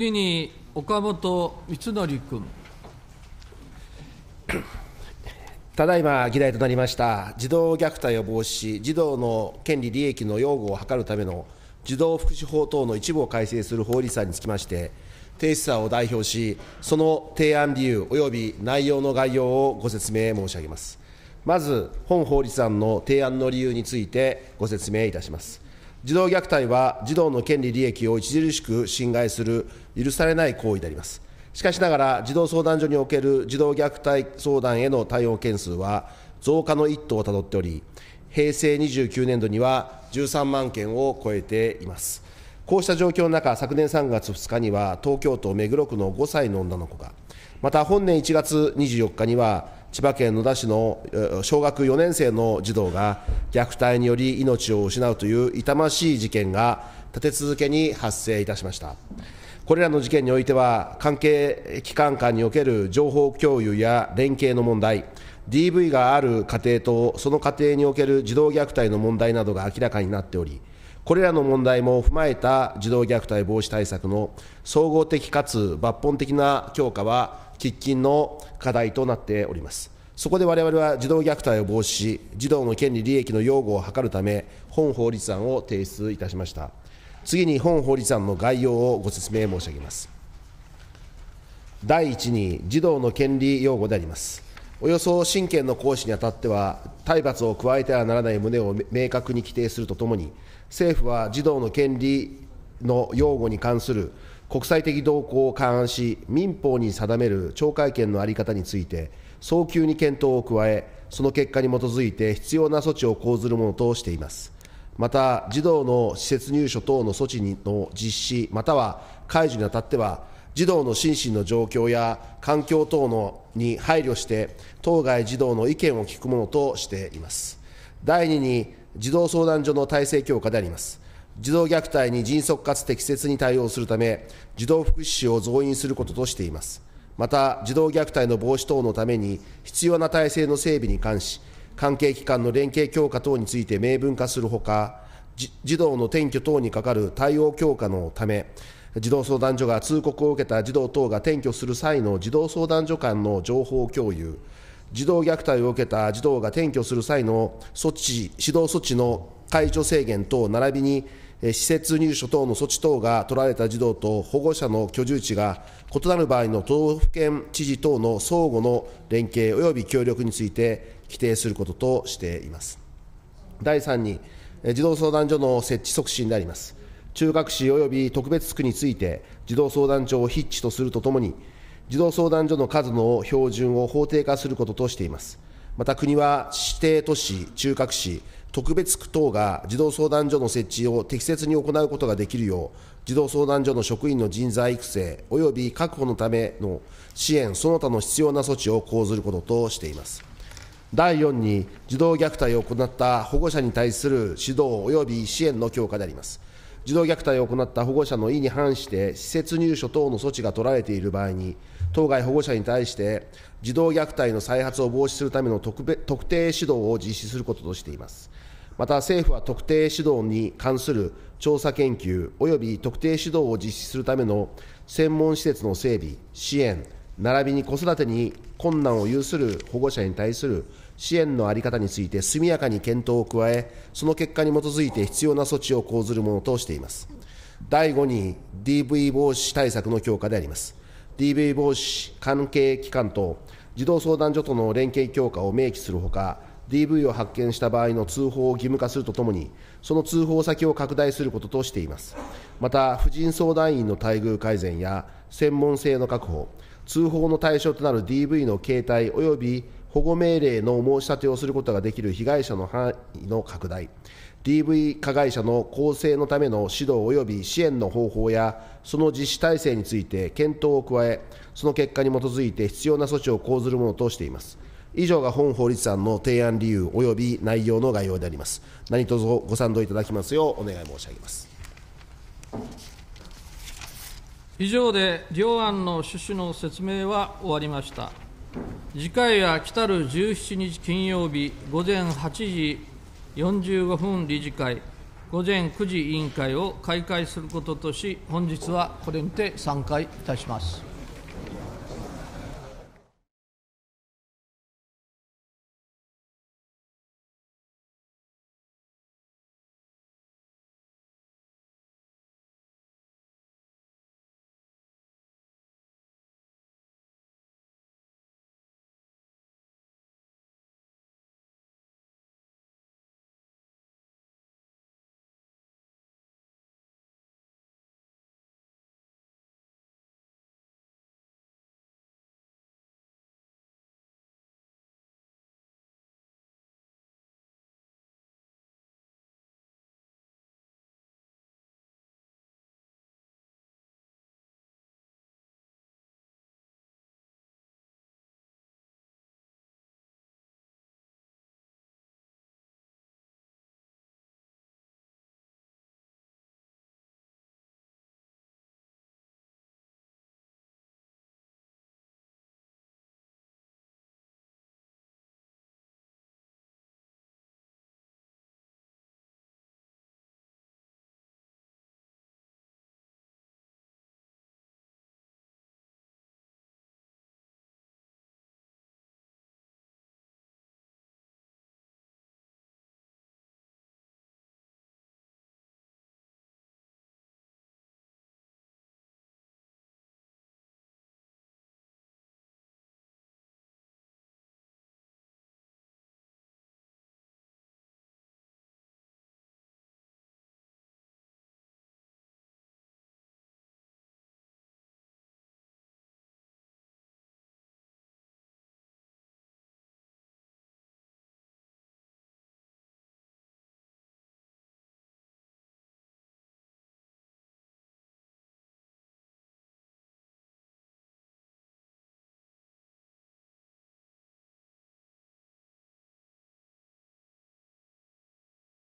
次に岡本光則君。ただいま議題となりました児童虐待を防止し、児童の権利、利益の擁護を図るための児童福祉法等の一部を改正する法律案につきまして、提出者を代表し、その提案理由及び内容の概要をご説明申し上げます。まず、本法律案の提案の理由についてご説明いたします。児童虐待は児童の権利利益を著しく侵害する許されない行為であります。しかしながら、児童相談所における児童虐待相談への対応件数は増加の一途をたどっており、平成29年度には13万件を超えています。こうした状況の中、昨年3月2日には東京都目黒区の5歳の女の子が、また本年1月24日には、千葉県野田市の小学4年生の児童が虐待により命を失うという痛ましい事件が立て続けに発生いたしましたこれらの事件においては関係機関間における情報共有や連携の問題 DV がある家庭とその家庭における児童虐待の問題などが明らかになっておりこれらの問題も踏まえた児童虐待防止対策の総合的かつ抜本的な強化は喫緊の課題となっております。そこで我々は児童虐待を防止し、児童の権利利益の擁護を図るため、本法律案を提出いたしました。次に本法律案の概要をご説明申し上げます。第1に、児童の権利擁護であります。およそ親権の行使にあたっては、体罰を加えてはならない旨を明確に規定するとともに、政府は児童の権利の擁護に関する国際的動向を勘案し、民法に定める懲戒権の在り方について、早急に検討を加え、その結果に基づいて必要な措置を講ずるものとしています。また、児童の施設入所等の措置の実施、または解除にあたっては、児童の心身の状況や環境等のに配慮して、当該児童の意見を聞くものとしています。第2に、児童相談所の体制強化であります。児童虐待に迅速かつ適切に対応するため、児童福祉士を増員することとしています。また、児童虐待の防止等のために、必要な体制の整備に関し、関係機関の連携強化等について明文化するほか、児童の転居等に係る対応強化のため、児童相談所が通告を受けた児童等が転居する際の児童相談所間の情報共有、児童虐待を受けた児童が転居する際の措置指導措置の解除制限等、並びに施設入所等の措置等が取られた児童と保護者の居住地が異なる場合の都道府県知事等の相互の連携及び協力について規定することとしています。第3に、児童相談所の設置促進であります。中核市及び特別区について、児童相談所を筆致とするとともに、児童相談所の数の標準を法定化することとしています。また国は指定都市、中核市、特別区等が児童相談所の設置を適切に行うことができるよう、児童相談所の職員の人材育成及び確保のための支援、その他の必要な措置を講ずることとしています。第4に、児童虐待を行った保護者に対する指導及び支援の強化であります。児童虐待を行った保護者の意に反して施設入所等の措置が取られている場合に当該保護者に対して児童虐待の再発を防止するための特特定指導を実施することとしていますまた政府は特定指導に関する調査研究及び特定指導を実施するための専門施設の整備支援並びに子育てに困難を有する保護者に対する支援の在り方について速やかに検討を加え、その結果に基づいて必要な措置を講ずるものとしています。第5に DV 防止対策の強化であります。DV 防止関係機関と児童相談所との連携強化を明記するほか、DV を発見した場合の通報を義務化するとともに、その通報先を拡大することとしています。また、婦人相談員の待遇改善や専門性の確保、通報の対象となる DV の形態及び保護命令の申し立てをすることができる被害者の範囲の拡大 DV 加害者の更生のための指導及び支援の方法やその実施体制について検討を加えその結果に基づいて必要な措置を講ずるものとしています以上が本法律案の提案理由及び内容の概要であります何卒ご賛同いただきますようお願い申し上げます以上で両案の趣旨の説明は終わりました次回は来る17日金曜日午前8時45分理事会午前9時委員会を開会することとし本日はこれにて散会いたします。